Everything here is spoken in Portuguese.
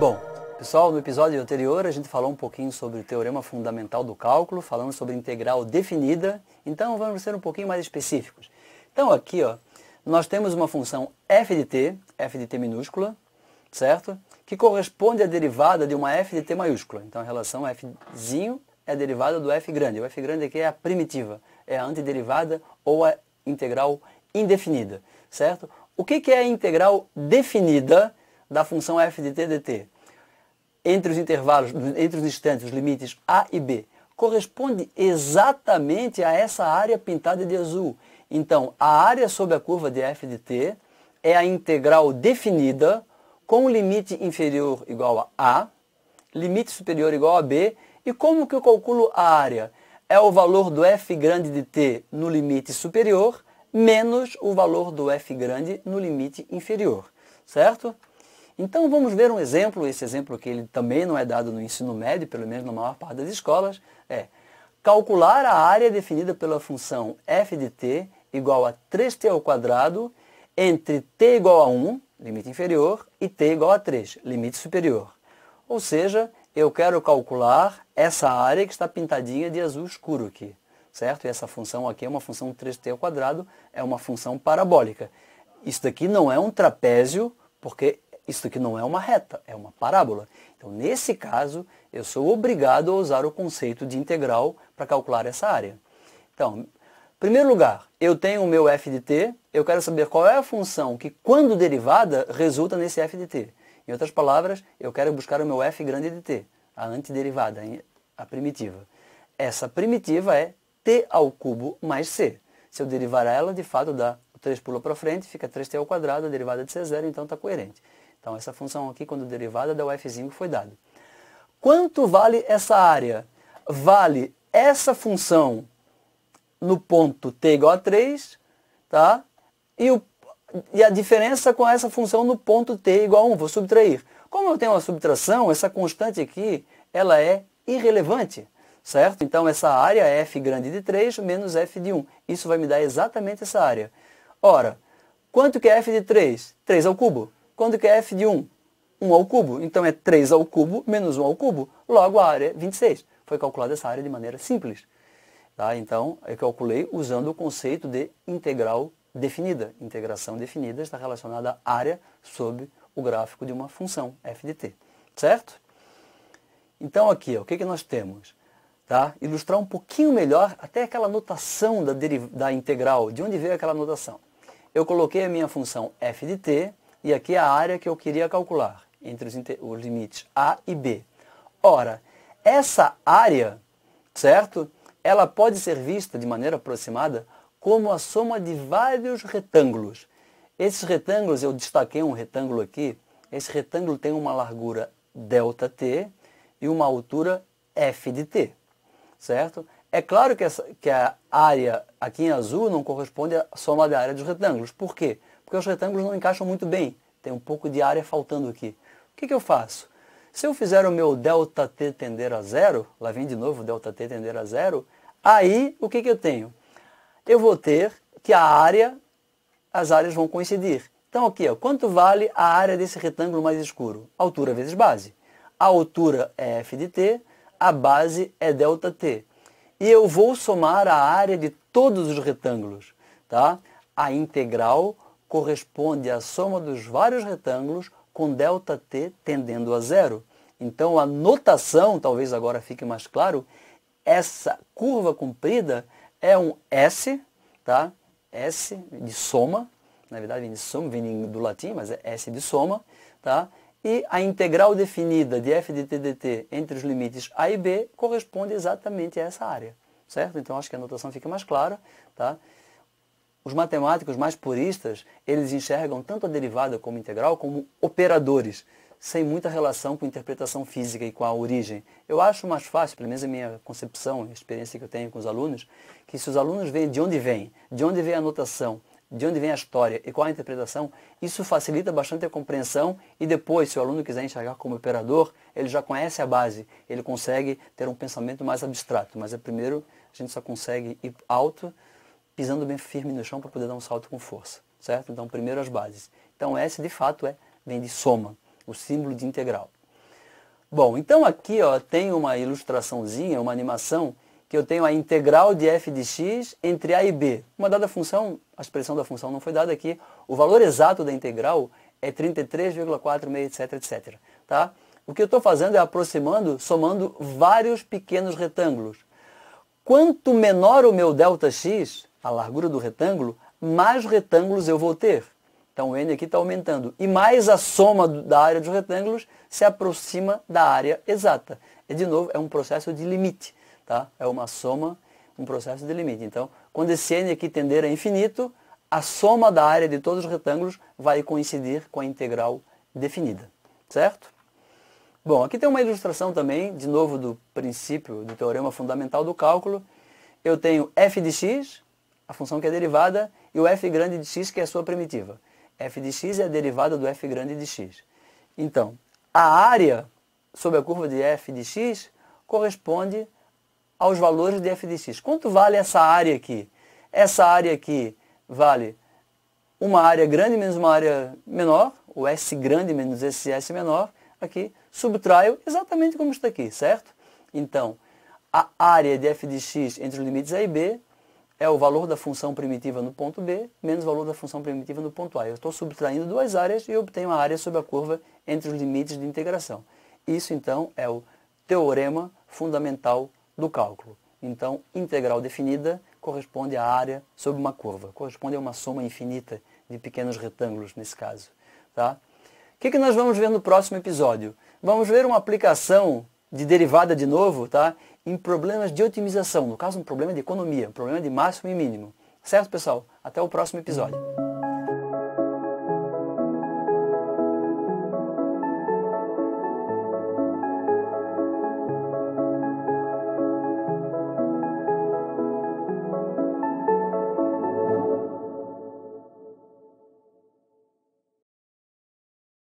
Bom, pessoal, no episódio anterior a gente falou um pouquinho sobre o teorema fundamental do cálculo, falando sobre integral definida, então vamos ser um pouquinho mais específicos. Então aqui, ó, nós temos uma função f de t, f de t minúscula, certo? Que corresponde à derivada de uma f de t maiúscula. Então a relação f'zinho é a derivada do f grande. O f grande aqui é a primitiva, é a antiderivada ou a integral indefinida, certo? O que, é a integral definida da função f de t dt? Entre os intervalos, entre os instantes, os limites a e b, corresponde exatamente a essa área pintada de azul. Então, a área sob a curva de f de t é a integral definida com limite inferior igual a a, limite superior igual a b, e como que eu calculo a área? É o valor do f grande de t no limite superior menos o valor do f grande no limite inferior, certo? Então vamos ver um exemplo, esse exemplo que ele também não é dado no ensino médio, pelo menos na maior parte das escolas, é calcular a área definida pela função f de t igual a 3t ao quadrado entre t igual a 1, limite inferior, e t igual a 3, limite superior. Ou seja, eu quero calcular essa área que está pintadinha de azul escuro aqui certo? E essa função aqui é uma função 3t ao quadrado, é uma função parabólica. Isso daqui não é um trapézio, porque isso aqui não é uma reta, é uma parábola. Então, nesse caso, eu sou obrigado a usar o conceito de integral para calcular essa área. Então, primeiro lugar, eu tenho o meu f de t, eu quero saber qual é a função que, quando derivada, resulta nesse f de t. Em outras palavras, eu quero buscar o meu f grande de t, a antiderivada, a primitiva. Essa primitiva é t ao cubo mais c. Se eu derivar ela, de fato dá 3 pula para frente, fica 3t ao quadrado, a derivada é de c é zero, então está coerente. Então essa função aqui, quando derivada, dá o fzinho que foi dado. Quanto vale essa área? Vale essa função no ponto t igual a 3, tá? E, o, e a diferença com essa função no ponto t igual a 1, vou subtrair. Como eu tenho uma subtração, essa constante aqui, ela é irrelevante certo? Então, essa área é f grande de 3 menos f de 1. Isso vai me dar exatamente essa área. Ora, quanto que é f de 3? 3 ao cubo. Quanto que é f de 1? 1 ao cubo. Então, é 3 ao cubo menos 1 ao cubo. Logo, a área é 26. Foi calculada essa área de maneira simples. Tá? Então, eu calculei usando o conceito de integral definida. Integração definida está relacionada à área sob o gráfico de uma função, f de t. Certo? Então, aqui, ó, o que, que nós temos? tá? ilustrar um pouquinho melhor até aquela notação da, da integral, de onde veio aquela notação. Eu coloquei a minha função f de t e aqui é a área que eu queria calcular entre os, os limites a e b. Ora, essa área, certo? Ela pode ser vista de maneira aproximada como a soma de vários retângulos. Esses retângulos, eu destaquei um retângulo aqui, esse retângulo tem uma largura delta t e uma altura f de t certo? É claro que, essa, que a área aqui em azul não corresponde à soma da área dos retângulos. Por quê? Porque os retângulos não encaixam muito bem. Tem um pouco de área faltando aqui. O que, que eu faço? Se eu fizer o meu ΔT tender a zero, lá vem de novo ΔT tender a zero, aí o que, que eu tenho? Eu vou ter que a área, as áreas vão coincidir. Então aqui, ó, quanto vale a área desse retângulo mais escuro? Altura vezes base. A altura é f de t, a base é ΔT. E eu vou somar a área de todos os retângulos. Tá? A integral corresponde à soma dos vários retângulos com ΔT tendendo a zero. Então a notação, talvez agora fique mais claro, essa curva comprida é um S, tá? S de soma, na verdade vem de soma, vem do latim, mas é S de soma, tá? E a integral definida de f de t dt entre os limites a e b corresponde exatamente a essa área, certo? Então acho que a notação fica mais clara, tá? Os matemáticos mais puristas, eles enxergam tanto a derivada como a integral como operadores, sem muita relação com a interpretação física e com a origem. Eu acho mais fácil, pelo menos é a minha concepção, a experiência que eu tenho com os alunos, que se os alunos veem de onde vem, de onde vem a notação, de onde vem a história e qual a interpretação, isso facilita bastante a compreensão e depois, se o aluno quiser enxergar como operador, ele já conhece a base, ele consegue ter um pensamento mais abstrato, mas é primeiro a gente só consegue ir alto pisando bem firme no chão para poder dar um salto com força, certo? Então, primeiro as bases. Então, S de fato é vem de soma, o símbolo de integral. Bom, então aqui ó, tem uma ilustraçãozinha, uma animação que eu tenho a integral de f de x entre a e b. Uma dada função, a expressão da função não foi dada aqui, o valor exato da integral é 33,46, etc, etc. Tá? O que eu estou fazendo é aproximando, somando vários pequenos retângulos. Quanto menor o meu delta x a largura do retângulo, mais retângulos eu vou ter. Então o n aqui está aumentando. E mais a soma da área dos retângulos se aproxima da área exata. E é, de novo, é um processo de limite tá? É uma soma, um processo de limite. Então, quando esse n aqui tender a infinito, a soma da área de todos os retângulos vai coincidir com a integral definida, certo? Bom, aqui tem uma ilustração também, de novo, do princípio do teorema fundamental do cálculo. Eu tenho f de x, a função que é derivada, e o f grande de x, que é a sua primitiva. f de x é a derivada do f grande de x. Então, a área sob a curva de f de x corresponde aos valores de f de x. Quanto vale essa área aqui? Essa área aqui vale uma área grande menos uma área menor, o S grande menos esse S menor, aqui subtraio exatamente como está aqui, certo? Então, a área de f de x entre os limites a e b é o valor da função primitiva no ponto b menos o valor da função primitiva no ponto a. Eu estou subtraindo duas áreas e obtenho a área sob a curva entre os limites de integração. Isso, então, é o teorema fundamental do cálculo. Então, integral definida corresponde à área sob uma curva, corresponde a uma soma infinita de pequenos retângulos, nesse caso. Tá? O que, que nós vamos ver no próximo episódio? Vamos ver uma aplicação de derivada de novo tá? em problemas de otimização, no caso um problema de economia, um problema de máximo e mínimo. Certo, pessoal? Até o próximo episódio.